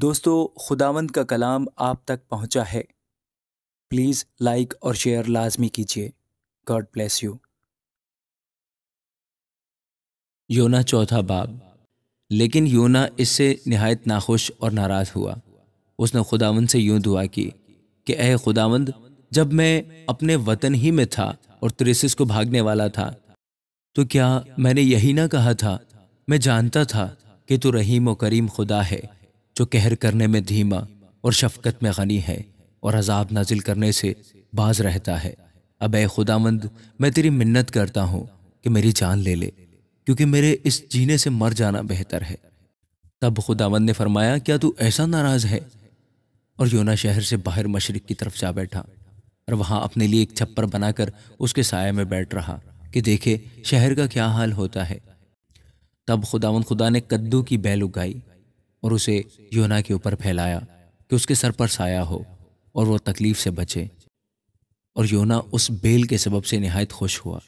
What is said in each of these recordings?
दोस्तों खुदावंद का कलाम आप तक पहुंचा है प्लीज़ लाइक और शेयर लाजमी कीजिए गॉड ब्लेस यू योना चौथा बाब लेकिन योना इससे नहायत नाखुश और नाराज़ हुआ उसने खुदावंद से यूं दुआ की कि अह खुदावंद जब मैं अपने वतन ही में था और त्रेसिस को भागने वाला था तो क्या मैंने यही ना कहा था मैं जानता था कि तू रहीम व करीम खुदा है जो कहर करने में धीमा और शफकत में गनी है और अजाब नाजिल करने से बाज रहता है अब ए खुदामंद मैं तेरी मिन्नत करता हूँ कि मेरी जान ले ले क्योंकि मेरे इस जीने से मर जाना बेहतर है तब खुदावंद ने फरमाया क्या तू ऐसा नाराज़ है और योना शहर से बाहर मशरक की तरफ जा बैठा और वहाँ अपने लिए एक छप्पर बनाकर उसके साय में बैठ रहा कि देखे शहर का क्या हाल होता है तब खुदावंद खुदा ने कद्दू की बैल उगाई और उसे योना के ऊपर फैलाया कि उसके सर पर साया हो और वो तकलीफ से बचे और योना उस बेल के सबब से नहायत खुश हुआ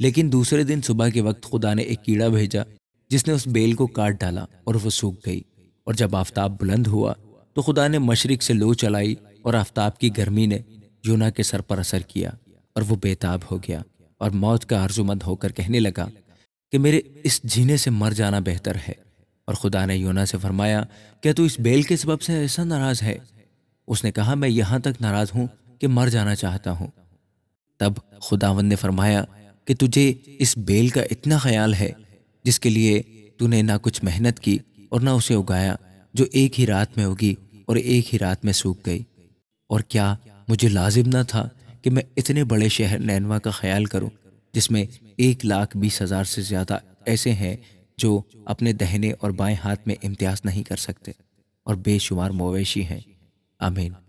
लेकिन दूसरे दिन सुबह के वक्त खुदा ने एक कीड़ा भेजा जिसने उस बेल को काट डाला और वो सूख गई और जब आफ्ताब बुलंद हुआ तो खुदा ने मशरक से लो चलाई और आफ्ताब की गर्मी ने योना के सर पर असर किया और वो बेताब हो गया और मौत का आर्जुमंद होकर कहने लगा कि मेरे इस जीने से मर जाना बेहतर है और खुदा ने योना से फरमाया क्या तू इस बेल के सबब से ऐसा नाराज़ है उसने कहा मैं यहां तक नाराज़ हूं कि मर जाना चाहता हूं तब खुदावन ने फरमाया कि तुझे इस बेल का इतना ख्याल है जिसके लिए तूने ना कुछ मेहनत की और ना उसे उगाया जो एक ही रात में उगी और एक ही रात में सूख गई और क्या मुझे लाजिम ना था कि मैं इतने बड़े शहर नैनवा का ख्याल करूं जिसमें एक लाख बीस हज़ार से ज़्यादा ऐसे हैं जो अपने दहने और बाएं हाथ में इम्तियाज नहीं कर सकते और बेशुमार मवेशी हैं आमीन